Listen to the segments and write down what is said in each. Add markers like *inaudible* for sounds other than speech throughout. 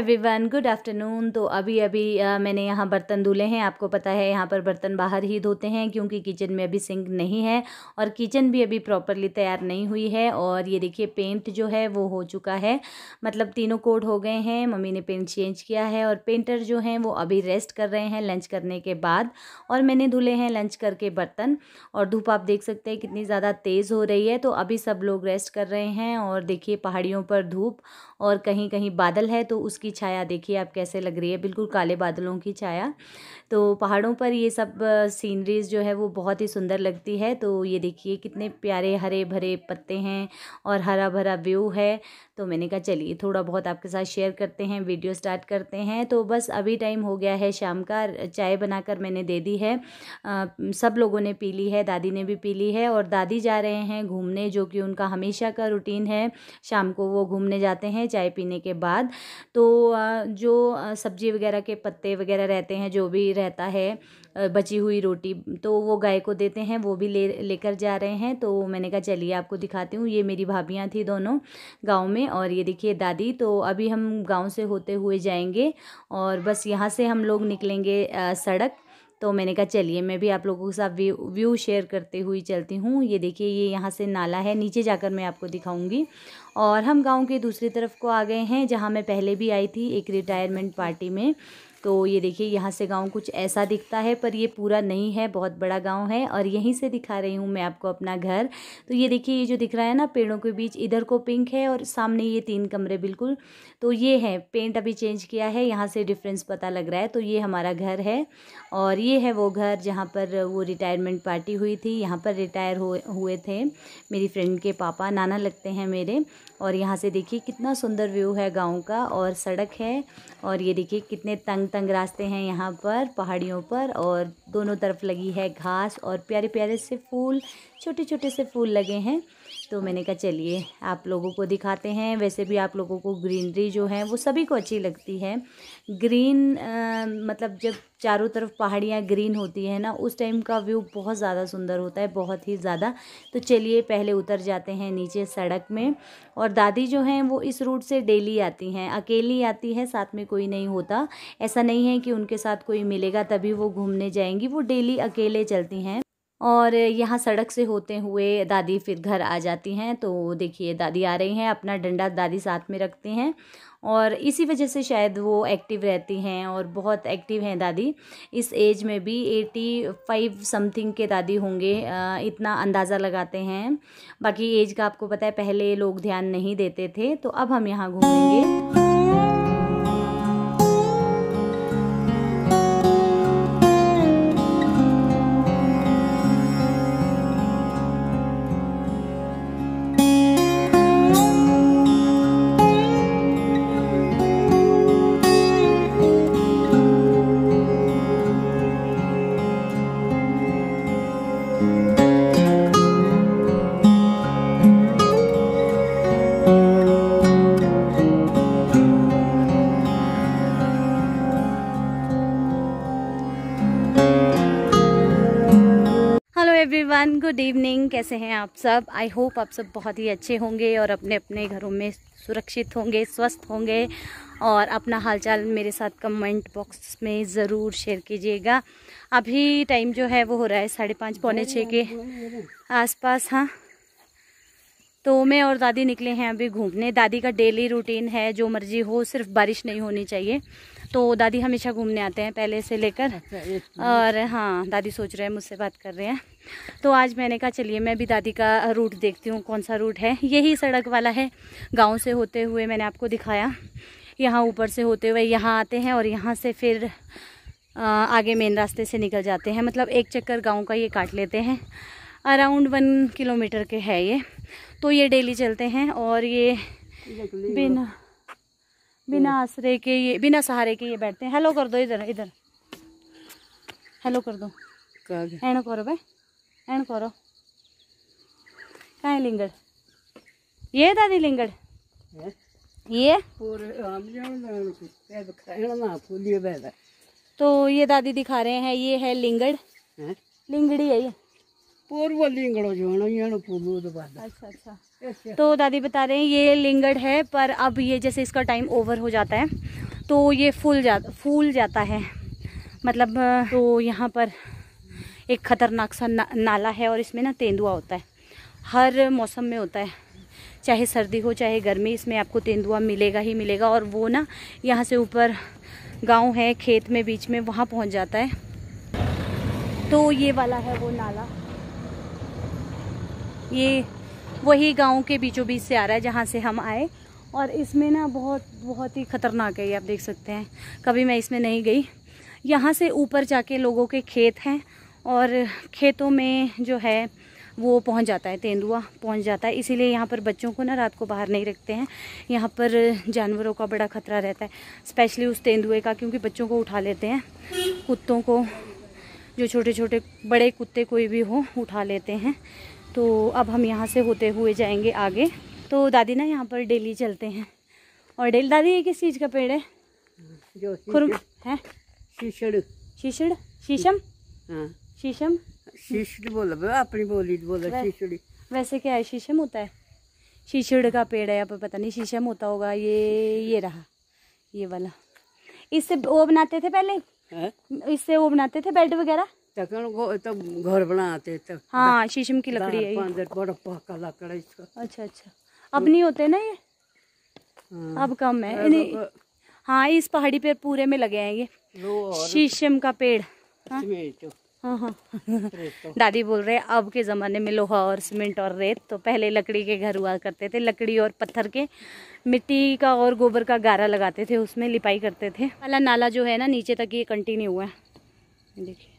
Everyone good afternoon तो अभी अभी आ, मैंने यहाँ बर्तन धुले हैं आपको पता है यहाँ पर बर्तन बाहर ही धोते हैं क्योंकि किचन में अभी सिंक नहीं है और किचन भी अभी प्रॉपरली तैयार नहीं हुई है और ये देखिए पेंट जो है वो हो चुका है मतलब तीनों कोड हो गए हैं मम्मी ने पेंट चेंज किया है और पेंटर जो हैं वो अभी रेस्ट कर रहे हैं लंच करने के बाद और मैंने धुले हैं लंच करके बर्तन और धूप आप देख सकते हैं कितनी ज़्यादा तेज़ हो रही है तो अभी सब लोग रेस्ट कर रहे हैं और देखिए पहाड़ियों पर धूप और कहीं कहीं बादल है तो उसकी छाया देखिए आप कैसे लग रही है बिल्कुल काले बादलों की छाया तो पहाड़ों पर ये सब सीनरीज जो है वो बहुत ही सुंदर लगती है तो ये देखिए कितने प्यारे हरे भरे पत्ते हैं और हरा भरा व्यू है तो मैंने कहा चलिए थोड़ा बहुत आपके साथ शेयर करते हैं वीडियो स्टार्ट करते हैं तो बस अभी टाइम हो गया है शाम का चाय बनाकर मैंने दे दी है आ, सब लोगों ने पी ली है दादी ने भी पी ली है और दादी जा रहे हैं घूमने जो कि उनका हमेशा का रूटीन है शाम को वो घूमने जाते हैं चाय पीने के बाद तो जो सब्जी वगैरह के पत्ते वगैरह रहते हैं जो भी रहता है बची हुई रोटी तो वो गाय को देते हैं वो भी ले लेकर जा रहे हैं तो मैंने कहा चलिए आपको दिखाती हूँ ये मेरी भाभियाँ थी दोनों गाँव में और ये देखिए दादी तो अभी हम गाँव से होते हुए जाएंगे और बस यहाँ से हम लोग निकलेंगे सड़क तो मैंने कहा चलिए मैं भी आप लोगों के साथ व्यू व्यू शेयर करते हुए चलती हूँ ये देखिए ये यहाँ से नाला है नीचे जाकर मैं आपको दिखाऊँगी और हम गाँव के दूसरी तरफ को आ गए हैं जहाँ मैं पहले भी आई थी एक रिटायरमेंट पार्टी में तो ये देखिए यहाँ से गांव कुछ ऐसा दिखता है पर ये पूरा नहीं है बहुत बड़ा गांव है और यहीं से दिखा रही हूँ मैं आपको अपना घर तो ये देखिए ये जो दिख रहा है ना पेड़ों के बीच इधर को पिंक है और सामने ये तीन कमरे बिल्कुल तो ये है पेंट अभी चेंज किया है यहाँ से डिफरेंस पता लग रहा है तो ये हमारा घर है और ये है वो घर जहाँ पर वो रिटायरमेंट पार्टी हुई थी यहाँ पर रिटायर हुए हुए थे मेरी फ्रेंड के पापा नाना लगते हैं मेरे और यहाँ से देखिए कितना सुंदर व्यू है गांव का और सड़क है और ये देखिए कितने तंग तंग रास्ते हैं यहाँ पर पहाड़ियों पर और दोनों तरफ लगी है घास और प्यारे प्यारे से फूल छोटे छोटे से फूल लगे हैं तो मैंने कहा चलिए आप लोगों को दिखाते हैं वैसे भी आप लोगों को ग्रीनरी जो है वो सभी को अच्छी लगती है ग्रीन आ, मतलब जब चारों तरफ पहाड़ियाँ ग्रीन होती है ना उस टाइम का व्यू बहुत ज़्यादा सुंदर होता है बहुत ही ज़्यादा तो चलिए पहले उतर जाते हैं नीचे सड़क में और दादी जो हैं वो इस रूट से डेली आती हैं अकेली आती है साथ में कोई नहीं होता ऐसा नहीं है कि उनके साथ कोई मिलेगा तभी वो घूमने जाएंगी वो डेली अकेले चलती हैं और यहाँ सड़क से होते हुए दादी फिर घर आ जाती हैं तो देखिए दादी आ रही हैं अपना डंडा दादी साथ में रखती हैं और इसी वजह से शायद वो एक्टिव रहती हैं और बहुत एक्टिव हैं दादी इस एज में भी एटी फाइव समथिंग के दादी होंगे इतना अंदाज़ा लगाते हैं बाकी एज का आपको पता है पहले लोग ध्यान नहीं देते थे तो अब हम यहाँ घूमेंगे एवरीवन गुड इवनिंग कैसे हैं आप सब आई होप आप सब बहुत ही अच्छे होंगे और अपने अपने घरों में सुरक्षित होंगे स्वस्थ होंगे और अपना हालचाल मेरे साथ कमेंट बॉक्स में ज़रूर शेयर कीजिएगा अभी टाइम जो है वो हो रहा है साढ़े पाँच पौने छः के आसपास हाँ तो मैं और दादी निकले हैं अभी घूमने दादी का डेली रूटीन है जो मर्जी हो सिर्फ बारिश नहीं होनी चाहिए तो दादी हमेशा घूमने आते हैं पहले से लेकर अच्छा, तो और हाँ दादी सोच रहे हैं मुझसे बात कर रहे हैं तो आज मैंने कहा चलिए मैं भी दादी का रूट देखती हूँ कौन सा रूट है यही सड़क वाला है गाँव से होते हुए मैंने आपको दिखाया यहाँ ऊपर से होते हुए यहाँ आते हैं और यहाँ से फिर आगे मेन रास्ते से निकल जाते हैं मतलब एक चक्कर गाँव का ये काट लेते हैं अराउंड वन किलोमीटर के है ये तो ये डेली चलते हैं और ये बिना बिना आसरे के ये बिना सहारे के ये बैठते हैं हेलो कर दो इधर इधर हेलो कर दो एन करो भाई एन करो कहा लिंगड़ ये दादी लिंगड़ ये पूरे तो ये दादी दिखा रहे हैं ये है लिंगड़ लिंगड़ी है ये पूर्व लिंगड़ो जो है अच्छा अच्छा तो दादी बता रहे हैं ये लिंगड है पर अब ये जैसे इसका टाइम ओवर हो जाता है तो ये फूल जा फूल जाता है मतलब तो यहाँ पर एक ख़तरनाक सा ना, नाला है और इसमें ना तेंदुआ होता है हर मौसम में होता है चाहे सर्दी हो चाहे गर्मी इसमें आपको तेंदुआ मिलेगा ही मिलेगा और वो ना यहाँ से ऊपर गांव है खेत में बीच में वहाँ पहुँच जाता है तो ये वाला है वो नाला ये वही गांव के बीचों बीच से आ रहा है जहाँ से हम आए और इसमें ना बहुत बहुत ही ख़तरनाक है ये आप देख सकते हैं कभी मैं इसमें नहीं गई यहाँ से ऊपर जाके लोगों के खेत हैं और खेतों में जो है वो पहुंच जाता है तेंदुआ पहुंच जाता है इसीलिए यहाँ पर बच्चों को ना रात को बाहर नहीं रखते हैं यहाँ पर जानवरों का बड़ा खतरा रहता है स्पेशली उस तेंदुए का क्योंकि बच्चों को उठा लेते हैं कुत्तों को जो छोटे छोटे बड़े कुत्ते कोई भी हो उठा लेते हैं तो अब हम यहाँ से होते हुए जाएंगे आगे तो दादी ना यहाँ पर डेली चलते हैं और डेली दादी ये किस चीज़ का पेड़ है जो खुरम है शीशड़ शीशड़ शीशम हाँ। शीशम शीशड़ बोला अपनी बोली बोला शीशड़ी वैसे क्या है शीशम होता है शीशड़ का पेड़ है यहाँ पर पता नहीं शीशम होता होगा ये ये रहा ये वाला इससे वो बनाते थे पहले इससे वो बनाते थे बेड वगैरह तब घर बनाते हाँ शीशम की लकड़ी है बड़ा पक्का लकड़ा इसका अच्छा अच्छा अब नहीं होते ना ये हाँ। अब कम है हाँ इस पहाड़ी पे पूरे में लगे हैं ये शीशम का पेड़ हाँ? हाँ हाँ तो। दादी बोल रहे अब के ज़माने में लोहा और सीमेंट और रेत तो पहले लकड़ी के घर हुआ करते थे लकड़ी और पत्थर के मिट्टी का और गोबर का गारा लगाते थे उसमें लिपाई करते थे वाला नाला जो है ना नीचे तक ये कंटिन्यू हुआ है देखिए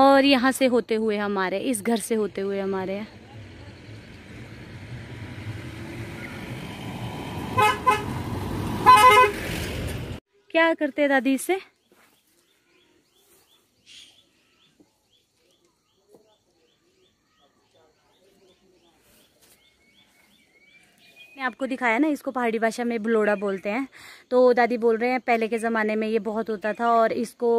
और यहाँ से होते हुए हमारे इस घर से होते हुए हमारे क्या करते हैं दादी इसे आपको दिखाया ना इसको पहाड़ी भाषा में भलोड़ा बोलते हैं तो दादी बोल रहे हैं पहले के ज़माने में ये बहुत होता था और इसको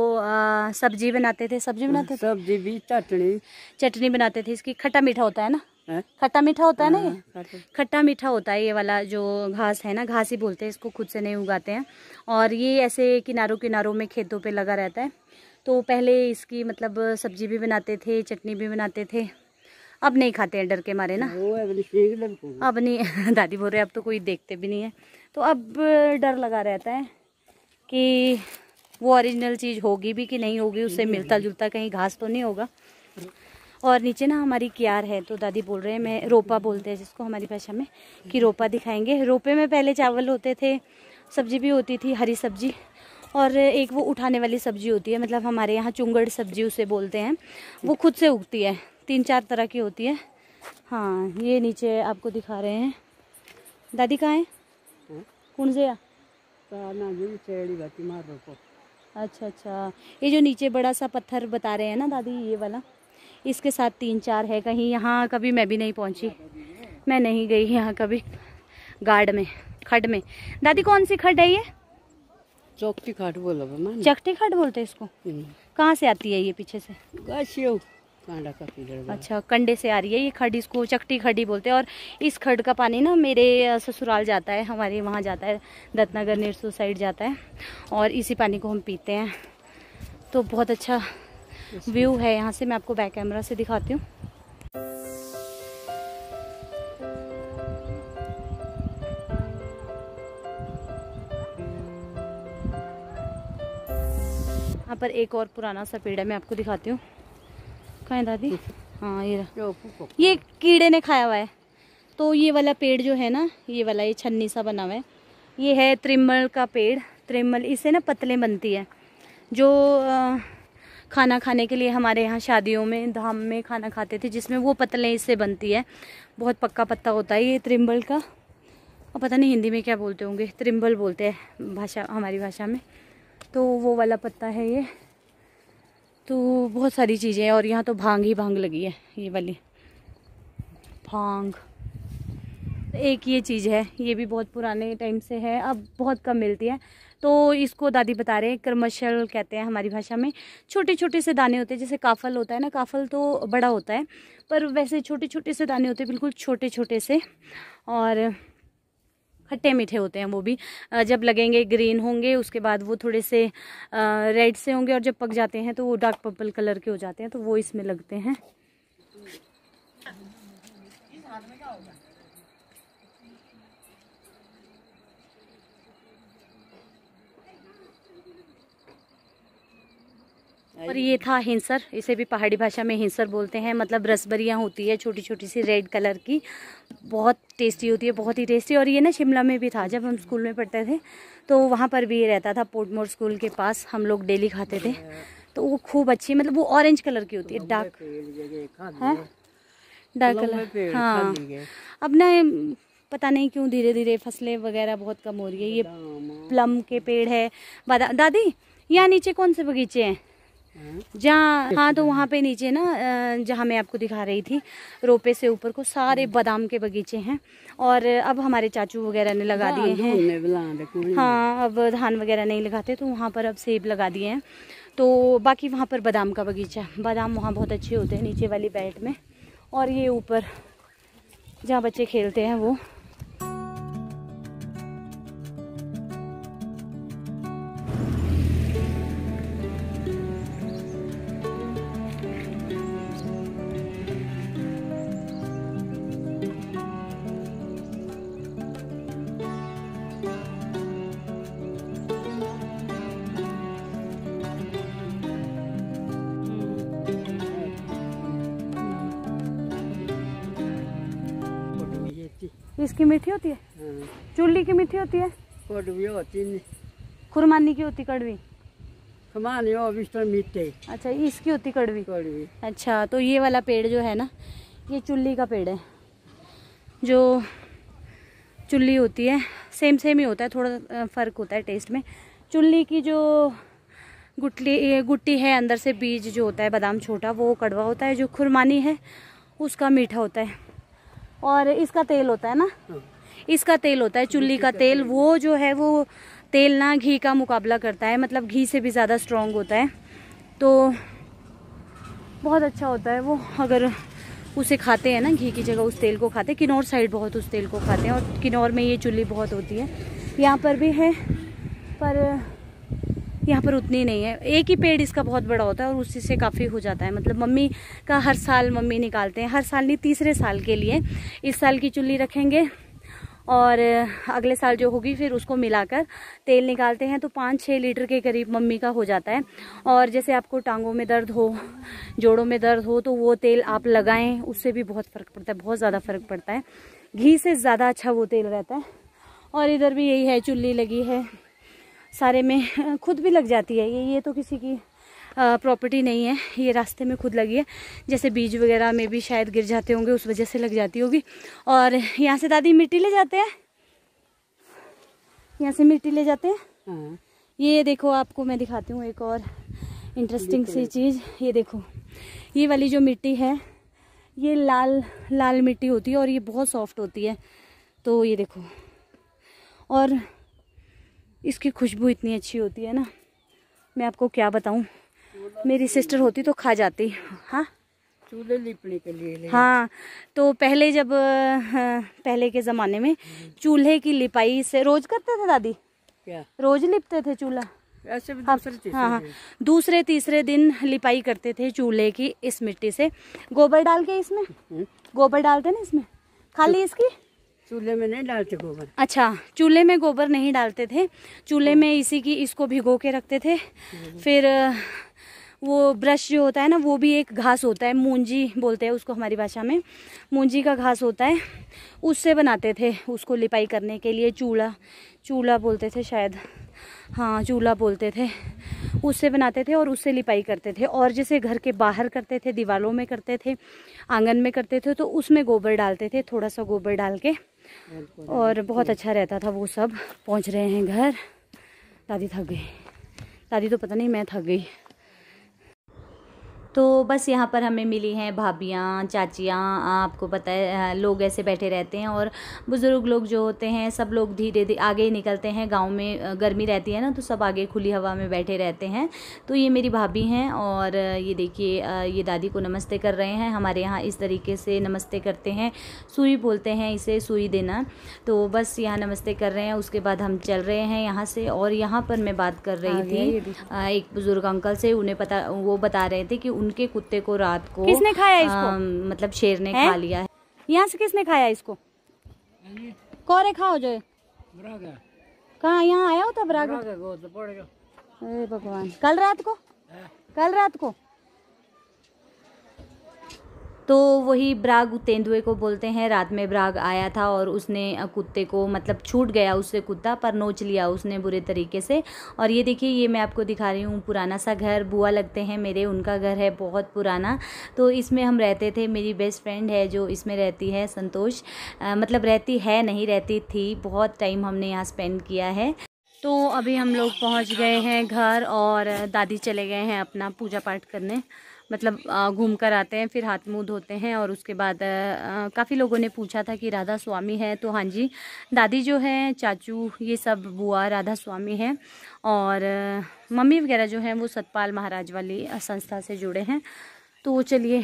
सब्जी बनाते थे सब्जी बनाते थे सब्जी भी चटनी चटनी बनाते थे इसकी खट्टा मीठा होता है ना खट्टा मीठा होता है ना ये हाँ, खट्टा मीठा होता है ये वाला जो घास है ना घास ही बोलते हैं इसको खुद से नहीं उगाते हैं और ये ऐसे किनारों किनारों में खेतों पे लगा रहता है तो पहले इसकी मतलब सब्जी भी बनाते थे चटनी भी बनाते थे अब नहीं खाते हैं डर के मारे ना अब नहीं *laughs* दादी बोल रहे अब तो कोई देखते भी नहीं है तो अब डर लगा रहता है कि वो ओरिजिनल चीज़ होगी भी कि नहीं होगी उससे मिलता जुलता कहीं घास तो नहीं होगा और नीचे ना हमारी क्यार है तो दादी बोल रहे हैं मैं रोपा बोलते हैं जिसको हमारी भाषा में कि रोपा दिखाएंगे रोपे में पहले चावल होते थे सब्जी भी होती थी हरी सब्जी और एक वो उठाने वाली सब्जी होती है मतलब हमारे यहाँ चुंगड़ सब्जी उसे बोलते हैं वो खुद से उगती है तीन चार तरह की होती है हाँ ये नीचे आपको दिखा रहे हैं दादी कहाँ है कौन से अच्छा अच्छा ये जो नीचे बड़ा सा पत्थर बता रहे हैं ना दादी ये वाला इसके साथ तीन चार है कहीं यहाँ कभी मैं भी नहीं पहुँची मैं नहीं गई यहाँ कभी गार्ड में खड में दादी कौन सी खड है ये चौकटी खाट बोला चौकटी खाट बोलते इसको हम्म। कहाँ से आती है ये पीछे से अच्छा कंडे से आ रही है ये खड़ी इसको चकटी खड़ी बोलते हैं और इस खड का पानी ना मेरे ससुराल जाता है हमारे वहाँ जाता है दत्तनगर नेरसू साइड जाता है और इसी पानी को हम पीते हैं तो बहुत अच्छा व्यू है यहाँ से मैं आपको बैक कैमरा से दिखाती हूँ यहाँ पर एक और पुराना सा पेड़ है मैं आपको दिखाती हूँ कहें दादी हाँ ये ये कीड़े ने खाया हुआ है तो ये वाला पेड़ जो है ना ये वाला ये छन्नी सा बना हुआ है ये है त्रिमल का पेड़ त्रिमल इसे ना पतले बनती है जो आ, खाना खाने के लिए हमारे यहाँ शादियों में धाम में खाना खाते थे जिसमें वो पतले इससे बनती है बहुत पक्का पत्ता होता है ये त्रिम्बल का और पता नहीं हिंदी में क्या बोलते होंगे त्रिम्बल बोलते हैं भाषा हमारी भाषा में तो वो वाला पत्ता है ये तो बहुत सारी चीज़ें हैं और यहाँ तो भांग ही भांग लगी है ये वाली भांग एक ये चीज़ है ये भी बहुत पुराने टाइम से है अब बहुत कम मिलती है तो इसको दादी बता रहे हैं क्रमशल कहते हैं हमारी भाषा में छोटे छोटे से दाने होते हैं जैसे काफल होता है ना काफल तो बड़ा होता है पर वैसे छोटे छोटे से दाने होते हैं बिल्कुल छोटे छोटे से और खट्टे मीठे होते हैं वो भी जब लगेंगे ग्रीन होंगे उसके बाद वो थोड़े से रेड से होंगे और जब पक जाते हैं तो वो डार्क पर्पल कलर के हो जाते हैं तो वो इसमें लगते हैं और ये था हिंसर इसे भी पहाड़ी भाषा में हिंसर बोलते हैं मतलब रसबरियाँ होती है छोटी छोटी सी रेड कलर की बहुत टेस्टी होती है बहुत ही टेस्टी और ये ना शिमला में भी था जब हम स्कूल में पढ़ते थे तो वहाँ पर भी ये रहता था पोर्टमोर स्कूल के पास हम लोग डेली खाते थे तो वो खूब अच्छी मतलब वो ऑरेंज कलर की होती है डार्क हाँ? है डार्क कलर हाँ अब ना पता नहीं क्यों धीरे धीरे फसलें वगैरह बहुत कम हो रही है ये प्लम के पेड़ है दादी यहाँ नीचे कौन से बगीचे हैं जहाँ हाँ तो वहाँ पे नीचे ना जहाँ मैं आपको दिखा रही थी रोपे से ऊपर को सारे बादाम के बगीचे हैं और अब हमारे चाचू वगैरह ने लगा दिए हैं हाँ अब धान वगैरह नहीं लगाते तो वहाँ पर अब सेब लगा दिए हैं तो बाकी वहाँ पर बादाम का बगीचा बादाम वहाँ बहुत अच्छे होते हैं नीचे वाली बैट में और ये ऊपर जहाँ बच्चे खेलते हैं वो इसकी मीठी होती है हाँ। चूल्ली की मीठी होती है कड़वी होती नहीं खुरमानी की होती कड़वी खुरमानी मीठे अच्छा इसकी होती कड़वी कड़वी अच्छा तो ये वाला पेड़ जो है ना ये चुल्ली का पेड़ है जो चुल्ली होती है सेम सेम ही होता है थोड़ा फ़र्क होता है टेस्ट में चुल्ली की जो गुटली गुट्टी है अंदर से बीज जो होता है बादाम छोटा वो कड़वा होता है जो खुरमानी है उसका मीठा होता है और इसका तेल होता है ना हाँ। इसका तेल होता है चुल्ली का तेल वो जो है वो तेल ना घी का मुकाबला करता है मतलब घी से भी ज़्यादा स्ट्रॉन्ग होता है तो बहुत अच्छा होता है वो अगर उसे खाते हैं ना घी की जगह उस तेल को खाते हैं किन्नौर साइड बहुत उस तेल को खाते हैं और किन्नौर में ये चुल्ली बहुत होती है यहाँ पर भी है पर यहाँ पर उतनी नहीं है एक ही पेड़ इसका बहुत बड़ा होता है और उसी से काफ़ी हो जाता है मतलब मम्मी का हर साल मम्मी निकालते हैं हर साल नहीं तीसरे साल के लिए इस साल की चुल्ली रखेंगे और अगले साल जो होगी फिर उसको मिलाकर तेल निकालते हैं तो पाँच छः लीटर के करीब मम्मी का हो जाता है और जैसे आपको टांगों में दर्द हो जोड़ों में दर्द हो तो वो तेल आप लगाएं उससे भी बहुत फ़र्क पड़ता है बहुत ज़्यादा फ़र्क पड़ता है घी से ज़्यादा अच्छा वो तेल रहता है और इधर भी यही है चुल्ली लगी है सारे में खुद भी लग जाती है ये ये तो किसी की प्रॉपर्टी नहीं है ये रास्ते में खुद लगी है जैसे बीज वगैरह में भी शायद गिर जाते होंगे उस वजह से लग जाती होगी और यहाँ से दादी मिट्टी ले जाते हैं यहाँ से मिट्टी ले जाते हैं हाँ। ये देखो आपको मैं दिखाती हूँ एक और इंटरेस्टिंग सी तो चीज़ ये देखो ये वाली जो मिट्टी है ये लाल लाल मिट्टी होती है और ये बहुत सॉफ्ट होती है तो ये देखो और इसकी खुशबू इतनी अच्छी होती है ना मैं आपको क्या बताऊं मेरी सिस्टर होती तो खा जाती हाँ चूल्हे लिपने के लिए हाँ तो पहले जब हाँ, पहले के ज़माने में चूल्हे की लिपाई से रोज करते थे दादी क्या रोज लिपते थे चूल्हा ऐसे भी हाँ, दूसरे हाँ, हाँ, दूसरे तीसरे दिन लिपाई करते थे चूल्हे की इस मिट्टी से गोबर डाल के इसमें हम्म। गोबर डालते ना इसमें खाली तो इसकी चूल्हे में नहीं डालते गोबर अच्छा चूल्हे में गोबर नहीं डालते थे चूल्हे में इसी की इसको भिगो के रखते थे फिर वो ब्रश जो होता है ना वो भी एक घास होता है मूंजी बोलते हैं उसको हमारी भाषा में मूंजी का घास होता है उससे बनाते थे उसको लिपाई करने के लिए चूल्हा चूल्हा बोलते थे शायद हाँ चूल्हा बोलते थे उससे बनाते थे और उससे लिपाई करते थे और जैसे घर के बाहर करते थे दीवारों में करते थे आंगन में करते थे तो उसमें गोबर डालते थे थोड़ा सा गोबर डाल के और बहुत अच्छा रहता था वो सब पहुंच रहे हैं घर दादी थक गई दादी तो पता नहीं मैं थक गई तो बस यहाँ पर हमें मिली हैं भाभियाँ चाचियाँ आपको पता है लोग ऐसे बैठे रहते हैं और बुज़ुर्ग लोग जो होते हैं सब लोग धीरे धीरे आगे ही निकलते हैं गांव में गर्मी रहती है ना तो सब आगे खुली हवा में बैठे रहते हैं तो ये मेरी भाभी हैं और ये देखिए ये दादी को नमस्ते कर रहे हैं हमारे यहाँ इस तरीके से नमस्ते करते हैं सुई बोलते हैं इसे सुई देना तो बस यहाँ नमस्ते कर रहे हैं उसके बाद हम चल रहे हैं यहाँ से और यहाँ पर मैं बात कर रही थी एक बुज़ुर्ग अंकल से उन्हें पता वो बता रहे थे कि उनके कुत्ते को रात को किसने खाया इसको आ, मतलब शेर ने है? खा लिया है यहाँ से किसने खाया इसको कोरे खाओ जो कहाँ यहाँ आया हो तब राग तो भगवान कल रात को हाँ। कल रात को तो वही ब्राग तेंदुए को बोलते हैं रात में ब्राग आया था और उसने कुत्ते को मतलब छूट गया उससे कुत्ता पर नोच लिया उसने बुरे तरीके से और ये देखिए ये मैं आपको दिखा रही हूँ पुराना सा घर बुआ लगते हैं मेरे उनका घर है बहुत पुराना तो इसमें हम रहते थे मेरी बेस्ट फ्रेंड है जो इसमें रहती है संतोष मतलब रहती है नहीं रहती थी बहुत टाइम हमने यहाँ स्पेंड किया है तो अभी हम लोग पहुंच गए हैं घर और दादी चले गए हैं अपना पूजा पाठ करने मतलब घूम कर आते हैं फिर हाथ मुँह धोते हैं और उसके बाद काफ़ी लोगों ने पूछा था कि राधा स्वामी है तो हाँ जी दादी जो है चाचू ये सब बुआ राधा स्वामी है और मम्मी वगैरह जो हैं वो सतपाल महाराज वाली संस्था से जुड़े हैं तो चलिए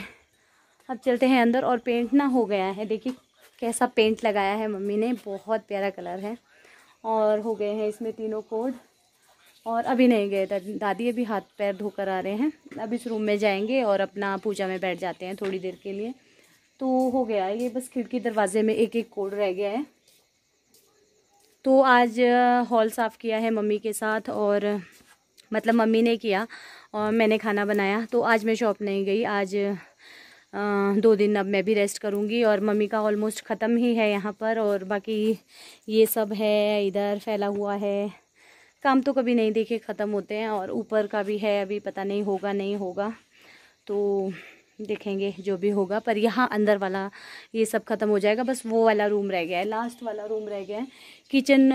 अब चलते हैं अंदर और पेंट ना हो गया है देखिए कैसा पेंट लगाया है मम्मी ने बहुत प्यारा कलर है और हो गए हैं इसमें तीनों कोड और अभी नहीं गए दादी अभी हाथ पैर धोकर आ रहे हैं अब इस रूम में जाएंगे और अपना पूजा में बैठ जाते हैं थोड़ी देर के लिए तो हो गया ये बस खिड़की दरवाजे में एक एक कोड रह गया है तो आज हॉल साफ़ किया है मम्मी के साथ और मतलब मम्मी ने किया और मैंने खाना बनाया तो आज मैं शॉप नहीं गई आज आ, दो दिन अब मैं भी रेस्ट करूँगी और मम्मी का ऑलमोस्ट ख़त्म ही है यहाँ पर और बाकी ये सब है इधर फैला हुआ है काम तो कभी नहीं देखे ख़त्म होते हैं और ऊपर का भी है अभी पता नहीं होगा नहीं होगा तो देखेंगे जो भी होगा पर यहाँ अंदर वाला ये सब ख़त्म हो जाएगा बस वो वाला रूम रह गया है लास्ट वाला रूम रह गया है किचन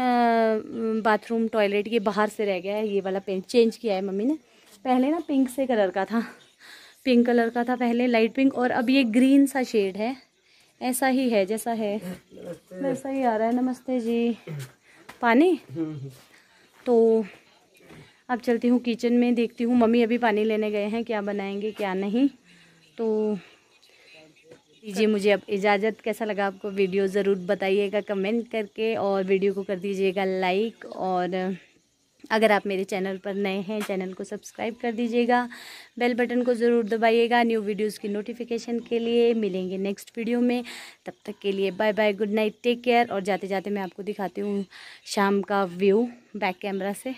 बाथरूम टॉयलेट ये बाहर से रह गया है ये वाला पेंट चेंज किया है मम्मी ने पहले ना पिंक से कलर का था पिंक कलर का था पहले लाइट पिंक और अब ये ग्रीन सा शेड है ऐसा ही है जैसा है वैसा ही आ रहा है नमस्ते जी पानी हम्म, हम्म। तो अब चलती हूँ किचन में देखती हूँ मम्मी अभी पानी लेने गए हैं क्या बनाएंगे क्या नहीं तो दीजिए मुझे अब इजाज़त कैसा लगा आपको वीडियो ज़रूर बताइएगा कमेंट करके और वीडियो को कर दीजिएगा लाइक और अगर आप मेरे चैनल पर नए हैं चैनल को सब्सक्राइब कर दीजिएगा बेल बटन को ज़रूर दबाइएगा न्यू वीडियोज़ की नोटिफिकेशन के लिए मिलेंगे नेक्स्ट वीडियो में तब तक के लिए bye bye good night take care और जाते जाते मैं आपको दिखाती हूँ शाम का व्यू बैक कैमरा से